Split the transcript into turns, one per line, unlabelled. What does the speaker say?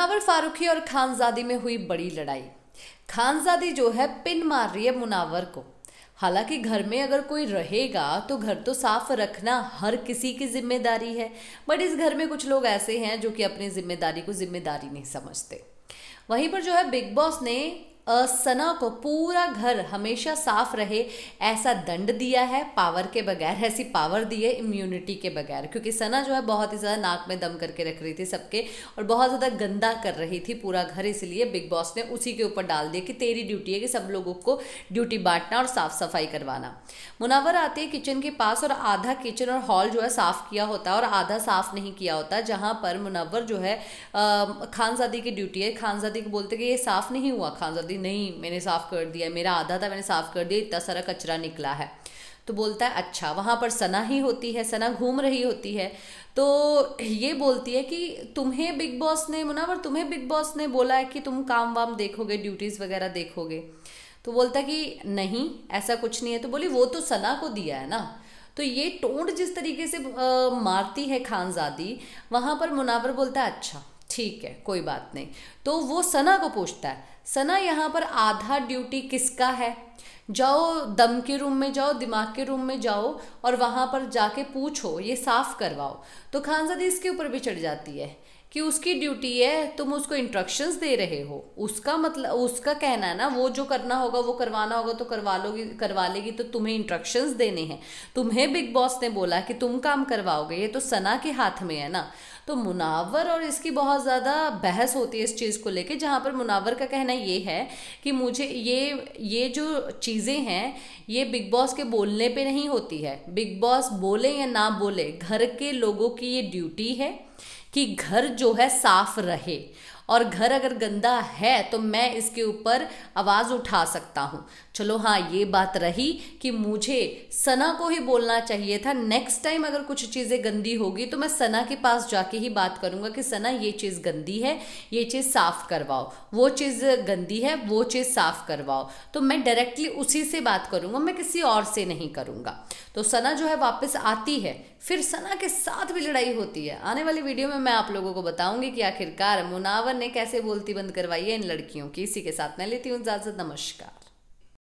मुनावर फारूखी और खानजादी में हुई बड़ी लड़ाई खानजादी जो है पिन मार रही है मुनावर को हालांकि घर में अगर कोई रहेगा तो घर तो साफ रखना हर किसी की जिम्मेदारी है बट इस घर में कुछ लोग ऐसे हैं जो कि अपनी जिम्मेदारी को जिम्मेदारी नहीं समझते वहीं पर जो है बिग बॉस ने असना को पूरा घर हमेशा साफ रहे ऐसा दंड दिया है पावर के बगैर ऐसी पावर दी है इम्यूनिटी के बगैर क्योंकि सना जो है बहुत ही ज़्यादा नाक में दम करके रख रही थी सबके और बहुत ज़्यादा गंदा कर रही थी पूरा घर इसलिए बिग बॉस ने उसी के ऊपर डाल दिया कि तेरी ड्यूटी है कि सब लोगों को ड्यूटी बांटना और साफ सफाई करवाना मुनावर आती है किचन के पास और आधा किचन और हॉल जो है साफ किया होता है और आधा साफ नहीं किया होता जहाँ पर मुनावर जो है खानजादी की ड्यूटी है खानजादी को बोलते कि ये साफ नहीं हुआ खानजादी कि नहीं मैंने साफ़ कर दिया मेरा आधा था मैंने साफ़ कर दिया इतना सारा कचरा निकला है तो बोलता है अच्छा वहाँ पर सना ही होती है सना घूम रही होती है तो ये बोलती है कि तुम्हें बिग बॉस ने मुनावर तुम्हें बिग बॉस ने बोला है कि तुम काम वाम देखोगे ड्यूटीज़ वगैरह देखोगे तो बोलता कि नहीं ऐसा कुछ नहीं है तो बोली वो तो सना को दिया है ना तो ये टोंड जिस तरीके से आ, मारती है खानजादी वहाँ पर मुनावर बोलता है अच्छा ठीक है कोई बात नहीं तो वो सना को पूछता है सना यहाँ पर आधा ड्यूटी किसका है जाओ दम के रूम में जाओ दिमाग के रूम में जाओ और वहाँ पर जाके पूछो ये साफ करवाओ तो खानजादी इसके ऊपर भी चढ़ जाती है कि उसकी ड्यूटी है तुम उसको इंस्ट्रक्शंस दे रहे हो उसका मतलब उसका कहना है ना वो जो करना होगा वो करवाना होगा तो करवा लोगी करवा लेगी तो तुम्हें इंस्ट्रक्शंस देने हैं तुम्हें बिग बॉस ने बोला कि तुम काम करवाओगे ये तो सना के हाथ में है ना तो मुनावर और इसकी बहुत ज़्यादा बहस होती है इस चीज़ को लेके जहाँ पर मुनावर का कहना ये है कि मुझे ये ये जो चीज़ें हैं ये बिग बॉस के बोलने पे नहीं होती है बिग बॉस बोले या ना बोले घर के लोगों की ये ड्यूटी है कि घर जो है साफ रहे और घर अगर गंदा है तो मैं इसके ऊपर आवाज़ उठा सकता हूं चलो हाँ ये बात रही कि मुझे सना को ही बोलना चाहिए था नेक्स्ट टाइम अगर कुछ चीज़ें गंदी होगी तो मैं सना के पास जाके ही बात करूंगा कि सना ये चीज़ गंदी है ये चीज़ साफ़ करवाओ वो चीज़ गंदी है वो चीज़ साफ़ करवाओ तो मैं डायरेक्टली उसी से बात करूंगा मैं किसी और से नहीं करूँगा तो सना जो है वापस आती है फिर सना के साथ भी लड़ाई होती है आने वाली वीडियो में मैं आप लोगों को बताऊंगी कि आखिरकार मुनावर ने कैसे बोलती बंद करवाई है इन लड़कियों की इसी के साथ मैं लेती हूँ इजाजत नमस्कार